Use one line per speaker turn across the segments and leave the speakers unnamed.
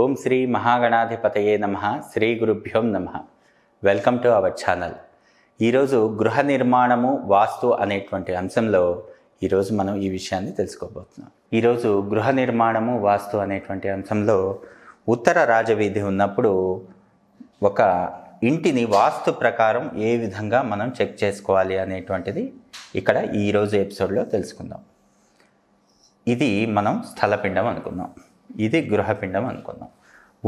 ఓం శ్రీ మహాగణాధిపతయే నమ శ్రీ గురుభ్యోం నమ వెల్కమ్ టు అవర్ ఛానల్ ఈరోజు గృహ నిర్మాణము వాస్తు అనేటువంటి అంశంలో ఈరోజు మనం ఈ విషయాన్ని తెలుసుకోబోతున్నాం ఈరోజు గృహ నిర్మాణము వాస్తు అనేటువంటి అంశంలో ఉత్తర రాజవీధి ఉన్నప్పుడు ఒక ఇంటిని వాస్తు ప్రకారం ఏ విధంగా మనం చెక్ చేసుకోవాలి అనేటువంటిది ఇక్కడ ఈరోజు ఎపిసోడ్లో తెలుసుకుందాం ఇది మనం స్థలపిండం అనుకుందాం ఇది గృహపిండం అనుకున్నాం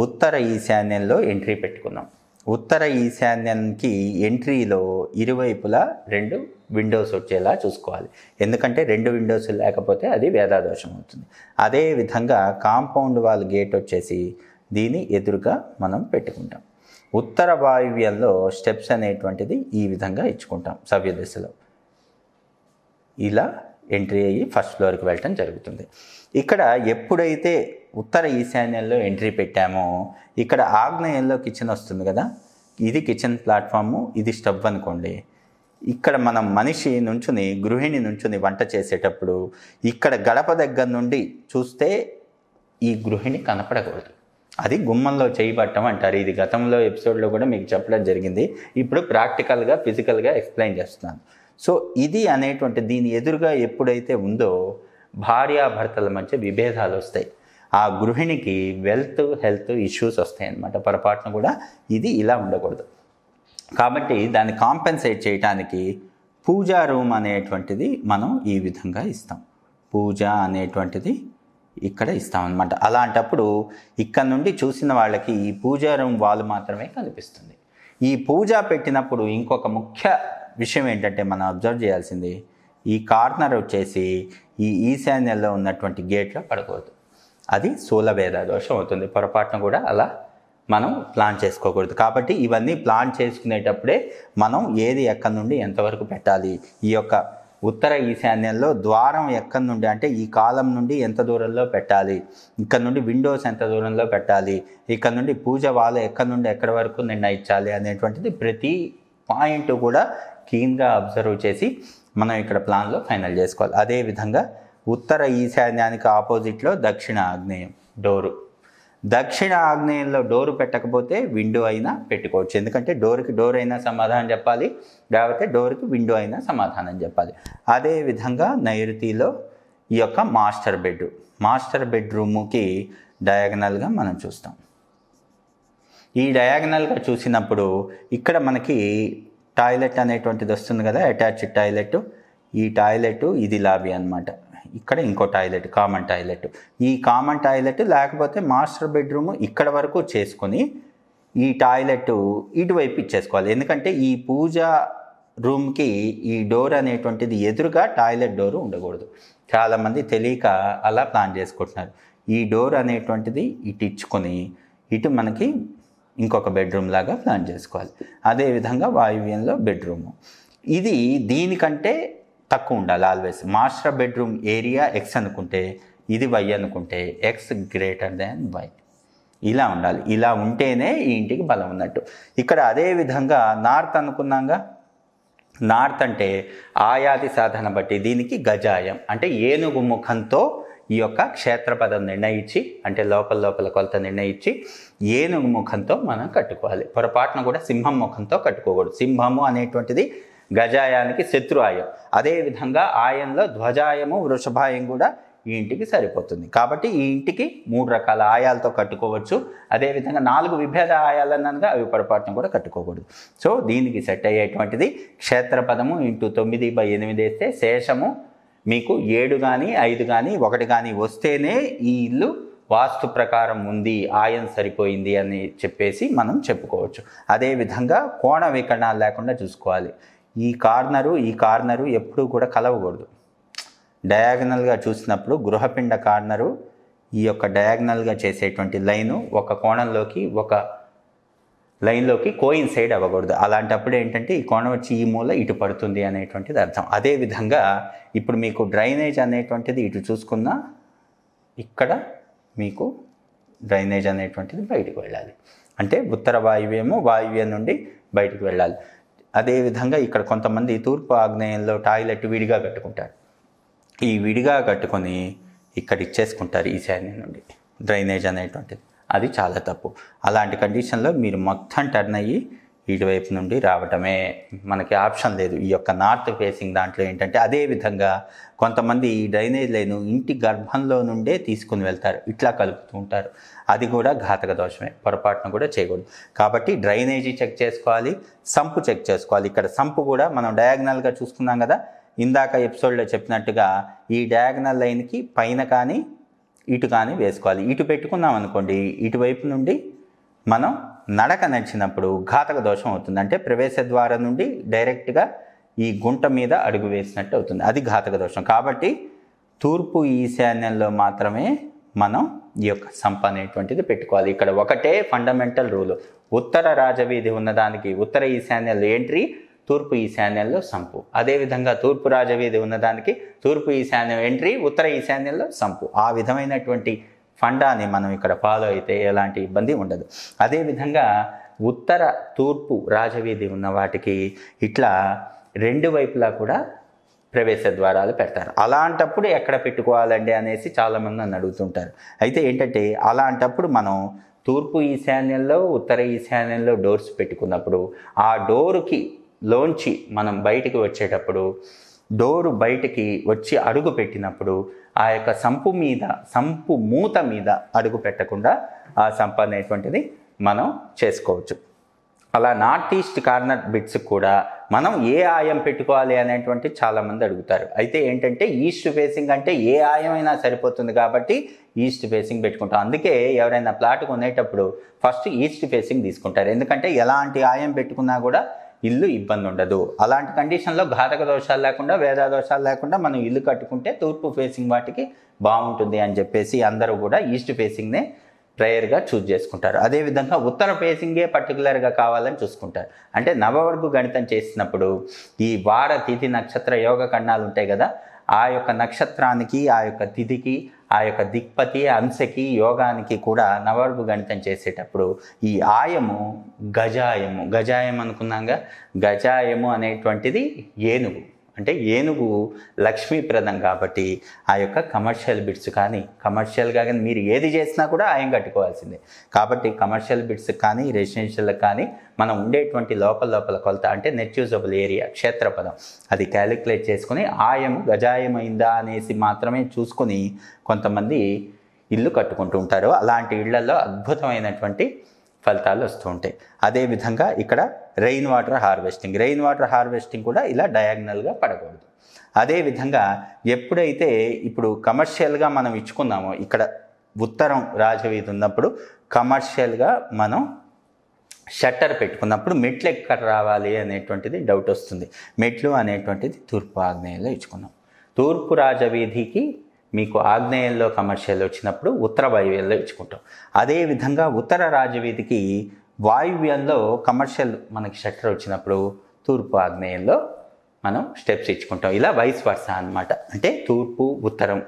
ఉత్తర ఈశాన్యంలో ఎంట్రీ పెట్టుకున్నాం ఉత్తర ఈశాన్యానికి ఎంట్రీలో ఇరువైపులా రెండు విండోస్ వచ్చేలా చూసుకోవాలి ఎందుకంటే రెండు విండోస్ లేకపోతే అది వేదాదోషం అవుతుంది అదే విధంగా కాంపౌండ్ వాల్ గేట్ వచ్చేసి దీని ఎదురుగా మనం పెట్టుకుంటాం ఉత్తర వాయువ్యంలో స్టెప్స్ అనేటువంటిది ఈ విధంగా ఇచ్చుకుంటాం సవ్య దశలో ఇలా ఎంట్రీ అయ్యి ఫస్ట్ ఫ్లోర్కి వెళ్ళటం జరుగుతుంది ఇక్కడ ఎప్పుడైతే ఉత్తర ఈశాన్యంలో ఎంట్రీ పెట్టామో ఇక్కడ ఆగ్నేయంలో కిచెన్ వస్తుంది కదా ఇది కిచెన్ ప్లాట్ఫాము ఇది స్టవ్ అనుకోండి ఇక్కడ మనం మనిషి నుంచుని గృహిణి నుంచుని వంట చేసేటప్పుడు ఇక్కడ గడప దగ్గర నుండి చూస్తే ఈ గృహిణి కనపడకూడదు అది గుమ్మంలో చేయబట్టం అంటారు ఇది గతంలో ఎపిసోడ్లో కూడా మీకు చెప్పడం జరిగింది ఇప్పుడు ప్రాక్టికల్గా ఫిజికల్గా ఎక్స్ప్లెయిన్ చేస్తున్నాను సో ఇది అనేటువంటి దీని ఎదురుగా ఎప్పుడైతే ఉందో భార్యాభర్తల మధ్య విభేదాలు వస్తాయి ఆ గృహిణికి వెల్త్ హెల్త్ ఇష్యూస్ వస్తాయి అన్నమాట పొరపాటున కూడా ఇది ఇలా ఉండకూడదు కాబట్టి దాన్ని కాంపెన్సేట్ చేయడానికి పూజా రూమ్ అనేటువంటిది మనం ఈ విధంగా ఇస్తాం పూజ అనేటువంటిది ఇక్కడ ఇస్తామన్నమాట అలాంటప్పుడు ఇక్కడ నుండి చూసిన వాళ్ళకి ఈ పూజా రూమ్ వాళ్ళు మాత్రమే కనిపిస్తుంది ఈ పూజ పెట్టినప్పుడు ఇంకొక ముఖ్య విషయం ఏంటంటే మనం అబ్జర్వ్ చేయాల్సింది ఈ కార్నర్ వచ్చేసి ఈ ఈశాన్యంలో ఉన్నటువంటి గేట్లో పడకూడదు అది స్థూలభేద దోషం అవుతుంది పొరపాటున కూడా అలా మనం ప్లాన్ చేసుకోకూడదు కాబట్టి ఇవన్నీ ప్లాన్ చేసుకునేటప్పుడే మనం ఏది ఎక్కడి నుండి ఎంతవరకు పెట్టాలి ఈ యొక్క ఉత్తర ఈశాన్యంలో ద్వారం ఎక్కడి నుండి అంటే ఈ కాలం నుండి ఎంత దూరంలో పెట్టాలి ఇక్కడ నుండి విండోస్ ఎంత దూరంలో పెట్టాలి ఇక్కడ నుండి పూజ వాళ్ళ ఎక్కడి నుండి ఎక్కడి వరకు నిర్ణయించాలి అనేటువంటిది ప్రతి పాయింట్ కూడా క్లీన్గా అబ్జర్వ్ చేసి మనం ఇక్కడ ప్లాన్లో ఫైనల్ చేసుకోవాలి అదేవిధంగా ఉత్తర ఈశాన్యానికి ఆపోజిట్లో దక్షిణ ఆగ్నేయం డోరు దక్షిణ ఆగ్నేయంలో డోరు పెట్టకపోతే విండో అయినా పెట్టుకోవచ్చు ఎందుకంటే డోర్కి డోర్ అయినా సమాధానం చెప్పాలి లేకపోతే డోర్కి విండో అయినా సమాధానం చెప్పాలి అదే విధంగా నైరుతిలో ఈ యొక్క మాస్టర్ బెడ్రూమ్ మాస్టర్ బెడ్రూముకి డయాగనల్గా మనం చూస్తాం ఈ డయాగనల్గా చూసినప్పుడు ఇక్కడ మనకి టాయిలెట్ అనేటువంటిది వస్తుంది కదా అటాచ్డ్ టాయిలెట్ ఈ టాయిలెట్ ఇది లాబీ అనమాట ఇక్కడ ఇంకో టాయిలెట్ కామన్ టాయిలెట్ ఈ కామన్ టాయిలెట్ లేకపోతే మాస్టర్ బెడ్రూమ్ ఇక్కడ వరకు చేసుకొని ఈ టాయిలెట్ ఇటువైపు ఇచ్చేసుకోవాలి ఎందుకంటే ఈ పూజ రూమ్కి ఈ డోర్ అనేటువంటిది ఎదురుగా టాయిలెట్ డోర్ ఉండకూడదు చాలామంది తెలియక అలా ప్లాన్ చేసుకుంటున్నారు ఈ డోర్ అనేటువంటిది ఇటు ఇచ్చుకొని ఇటు మనకి ఇంకొక బెడ్రూమ్ లాగా ప్లాన్ చేసుకోవాలి అదేవిధంగా వాయువ్యంలో బెడ్రూము ఇది దీనికంటే తక్కువ ఉండాలి always master bedroom area x అనుకుంటే ఇది వై అనుకుంటే ఎక్స్ గ్రేటర్ దాన్ వై ఇలా ఉండాలి ఇలా ఉంటేనే ఈ ఇంటికి బలం ఉన్నట్టు ఇక్కడ అదే విధంగా నార్త్ అనుకున్నాగా నార్త్ అంటే ఆయాది సాధన బట్టి దీనికి గజాయం అంటే ఏనుగు ముఖంతో ఈ యొక్క క్షేత్రపదం నిర్ణయించి అంటే లోపల లోపల కొలత నిర్ణయించి ఏనుగు ముఖంతో మనం కట్టుకోవాలి పొరపాటున కూడా సింహం ముఖంతో కట్టుకోకూడదు సింహము అనేటువంటిది గజాయానికి శత్రుఆయం అదేవిధంగా ఆయంలో ధ్వజాయము వృషభాయం కూడా ఈ ఇంటికి సరిపోతుంది కాబట్టి ఈ ఇంటికి మూడు రకాల ఆయాలతో కట్టుకోవచ్చు అదేవిధంగా నాలుగు విభేద ఆయాలన్నగా అవి పొరపాటును కూడా కట్టుకోకూడదు సో దీనికి సెట్ అయ్యేటువంటిది క్షేత్రపదము ఇంటూ తొమ్మిది బై ఎనిమిది వేస్తే శేషము మీకు ఏడు కానీ ఐదు కానీ ఒకటి కానీ వస్తేనే ఈ ఇల్లు వాస్తు ప్రకారం ఉంది ఆయం సరిపోయింది అని చెప్పేసి మనం చెప్పుకోవచ్చు అదేవిధంగా కోణ వికరణాలు లేకుండా చూసుకోవాలి ఈ కార్నరు ఈ కార్నరు ఎప్పుడూ కూడా కలవకూడదు డయాగనల్గా చూసినప్పుడు గృహపిండ కార్నరు ఈ యొక్క డయాగనల్గా చేసేటువంటి లైను ఒక కోణంలోకి ఒక లైన్లోకి సైడ్ అవ్వకూడదు అలాంటప్పుడు ఏంటంటే ఈ కోణం వచ్చి ఈ మూల ఇటు పడుతుంది అనేటువంటిది అర్థం అదేవిధంగా ఇప్పుడు మీకు డ్రైనేజ్ అనేటువంటిది ఇటు చూసుకున్నా ఇక్కడ మీకు డ్రైనేజ్ అనేటువంటిది బయటకు వెళ్ళాలి అంటే ఉత్తర వాయువ్యము వాయువ్యం నుండి బయటకు వెళ్ళాలి అదేవిధంగా ఇక్కడ కొంతమంది తూర్పు ఆగ్నేయంలో టాయిలెట్ విడిగా కట్టుకుంటారు ఈ విడిగా కట్టుకొని ఇక్కడ ఇచ్చేసుకుంటారు ఈశాన్యం నుండి డ్రైనేజ్ అనేటువంటిది అది చాలా తప్పు అలాంటి కండిషన్లో మీరు మొత్తం టర్న్ అయ్యి ఇటువైపు నుండి రావటమే మనకి ఆప్షన్ లేదు ఈ యొక్క నార్త్ ఫేసింగ్ దాంట్లో ఏంటంటే అదే విధంగా కొంతమంది ఈ డ్రైనేజ్ లైన్ ఇంటి గర్భంలో నుండే తీసుకుని వెళ్తారు ఇట్లా కలుపుతూ ఉంటారు అది కూడా ఘాతక దోషమే పొరపాటును కూడా చేయకూడదు కాబట్టి డ్రైనేజీ చెక్ చేసుకోవాలి సంపు చెక్ చేసుకోవాలి ఇక్కడ సంపు కూడా మనం డయాగ్నల్గా చూసుకున్నాం కదా ఇందాక ఎపిసోడ్లో చెప్పినట్టుగా ఈ డయాగ్నల్ లైన్కి పైన కానీ ఇటు కానీ వేసుకోవాలి ఇటు పెట్టుకున్నాం అనుకోండి ఇటువైపు నుండి మనం నడక నడిచినప్పుడు ఘాతక దోషం అవుతుంది అంటే ప్రవేశ ద్వారం నుండి డైరెక్ట్గా ఈ గుంట మీద అడుగు వేసినట్టు అవుతుంది అది ఘాతక దోషం కాబట్టి తూర్పు ఈశాన్యంలో మాత్రమే మనం ఈ యొక్క సంప అనేటువంటిది పెట్టుకోవాలి ఇక్కడ ఒకటే ఫండమెంటల్ రూల్ ఉత్తర రాజవీధి ఉన్నదానికి ఉత్తర ఈశాన్యంలో ఎంట్రీ తూర్పు ఈశాన్యంలో సంపు అదేవిధంగా తూర్పు రాజవీధి ఉన్నదానికి తూర్పు ఈశాన్యం ఎంట్రీ ఉత్తర ఈశాన్యంలో సంపు ఆ విధమైనటువంటి ఫండాన్ని మనం ఇక్కడ ఫాలో అయితే ఎలాంటి ఇబ్బంది ఉండదు అదేవిధంగా ఉత్తర తూర్పు రాజవీధి ఉన్న వాటికి ఇట్లా రెండు వైపులా కూడా ప్రవేశ ద్వారాలు పెడతారు అలాంటప్పుడు ఎక్కడ పెట్టుకోవాలండి అనేసి చాలామంది నన్ను అడుగుతుంటారు అయితే ఏంటంటే అలాంటప్పుడు మనం తూర్పు ఈశాన్యంలో ఉత్తర ఈశాన్యంలో డోర్స్ పెట్టుకున్నప్పుడు ఆ డోరుకి లోంచి మనం బయటికి వచ్చేటప్పుడు డోరు బయటికి వచ్చి అడుగు పెట్టినప్పుడు ఆ యొక్క సంపు మీద సంపు మూత మీద అడుగు పెట్టకుండా ఆ సంపు అనేటువంటిది మనం చేసుకోవచ్చు అలా నార్త్ ఈస్ట్ కార్నర్ బిట్స్ కూడా మనం ఏ ఆయం పెట్టుకోవాలి అనేటువంటి చాలామంది అడుగుతారు అయితే ఏంటంటే ఈస్ట్ ఫేసింగ్ అంటే ఏ ఆయం అయినా సరిపోతుంది కాబట్టి ఈస్ట్ ఫేసింగ్ పెట్టుకుంటాం అందుకే ఎవరైనా ప్లాట్ కొనేటప్పుడు ఫస్ట్ ఈస్ట్ ఫేసింగ్ తీసుకుంటారు ఎందుకంటే ఎలాంటి ఆయం పెట్టుకున్నా కూడా ఇల్లు ఇబ్బంది ఉండదు అలాంటి కండిషన్లో ఘాతక దోషాలు లేకుండా వేదా దోషాలు లేకుండా మనం ఇల్లు కట్టుకుంటే తూర్పు ఫేసింగ్ వాటికి బాగుంటుంది అని చెప్పేసి అందరూ కూడా ఈస్ట్ ఫేసింగ్నే ప్రేయర్గా చూజ్ చేసుకుంటారు అదేవిధంగా ఉత్తర ఫేసింగే పర్టికులర్గా కావాలని చూసుకుంటారు అంటే నవవర్గు గణితం చేసినప్పుడు ఈ వార తిథి నక్షత్ర యోగ కణాలు ఉంటాయి కదా ఆ యొక్క నక్షత్రానికి ఆ యొక్క తిథికి ఆ యొక్క దిక్పతి అంశకి యోగానికి కూడా నవర్బు గణితం చేసేటప్పుడు ఈ ఆయము గజాయము గజాయం అనుకున్నాగా గజాయము అనేటువంటిది ఏనుగు అంటే ఏనుగు లక్ష్మీప్రదం కాబట్టి ఆ యొక్క కమర్షియల్ బిట్స్ కానీ కమర్షియల్గా కానీ మీరు ఏది చేసినా కూడా ఆయం కట్టుకోవాల్సిందే కాబట్టి కమర్షియల్ బిట్స్ కానీ రెసిడెన్షియల్ కానీ మనం ఉండేటువంటి లోపల లోపల కొలత అంటే నెట్ యూజబుల్ ఏరియా క్షేత్రపదం అది క్యాలిక్యులేట్ చేసుకుని ఆయం గజాయమైందా అనేసి మాత్రమే చూసుకుని కొంతమంది ఇల్లు కట్టుకుంటూ ఉంటారు అలాంటి ఇళ్లలో అద్భుతమైనటువంటి ఫలితాలు వస్తూ ఉంటాయి అదేవిధంగా ఇక్కడ rain water harvesting rain water harvesting కూడా ఇలా డయాగ్నల్గా పడకూడదు అదేవిధంగా ఎప్పుడైతే ఇప్పుడు కమర్షియల్గా మనం ఇచ్చుకున్నామో ఇక్కడ ఉత్తరం రాజవీధి ఉన్నప్పుడు కమర్షియల్గా మనం షట్టర్ పెట్టుకున్నప్పుడు మెట్లు ఎక్కడ రావాలి అనేటువంటిది డౌట్ వస్తుంది మెట్లు అనేటువంటిది తూర్పు ఆగ్నేయంలో ఇచ్చుకున్నాం తూర్పు రాజవీధికి మీకు ఆగ్నేయంలో కమర్షియల్ వచ్చినప్పుడు ఉత్తర వాయువ్యంలో ఇచ్చుకుంటాం అదేవిధంగా ఉత్తర రాజవీధికి వాయువ్యంలో కమర్షియల్ మనకి షట్టర్ వచ్చినప్పుడు తూర్పు ఆగ్నేయంలో మనం స్టెప్స్ ఇచ్చుకుంటాం ఇలా వైస్ వర్ష అనమాట అంటే తూర్పు ఉత్తరం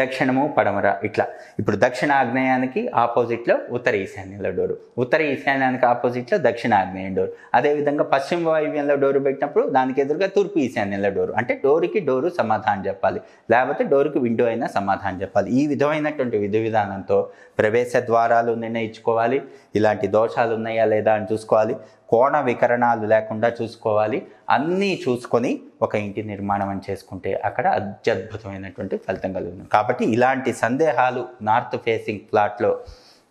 దక్షిణము పడమర ఇట్లా ఇప్పుడు దక్షిణ ఆగ్నేయానికి ఆపోజిట్లో ఉత్తర ఈశాన్యంలో డోరు ఉత్తర ఈశాన్యానికి ఆపోజిట్లో దక్షిణ ఆగ్నేయం డోరు అదేవిధంగా పశ్చిమ వాయువ్యంలో డోరు పెట్టినప్పుడు దానికి ఎదురుగా తూర్పు ఈశాన్యంలో డోరు అంటే డోరుకి డోరు సమాధానం చెప్పాలి లేకపోతే డోరుకి విండో అయినా సమాధానం చెప్పాలి ఈ విధమైనటువంటి విధి విధానంతో ప్రవేశ ద్వారాలు నిర్ణయించుకోవాలి ఇలాంటి దోషాలు ఉన్నాయా లేదా అని చూసుకోవాలి కోణ వికరణాలు లేకుండా చూసుకోవాలి అన్నీ చూసుకొని ఒక ఇంటి నిర్మాణం అని చేసుకుంటే అక్కడ అత్యద్భుతమైనటువంటి ఫలితం కలుగుతుంది కాబట్టి ఇలాంటి సందేహాలు నార్త్ ఫేసింగ్ ప్లాట్లో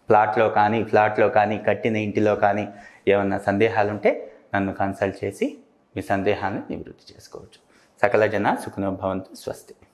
ప్లాట్లో కానీ ఫ్లాట్లో కానీ కట్టిన ఇంటిలో కానీ ఏమన్నా సందేహాలు ఉంటే నన్ను కన్సల్ట్ చేసి మీ సందేహాన్ని నివృత్తి చేసుకోవచ్చు సకల జన సుఖనోభవంతు స్వస్తి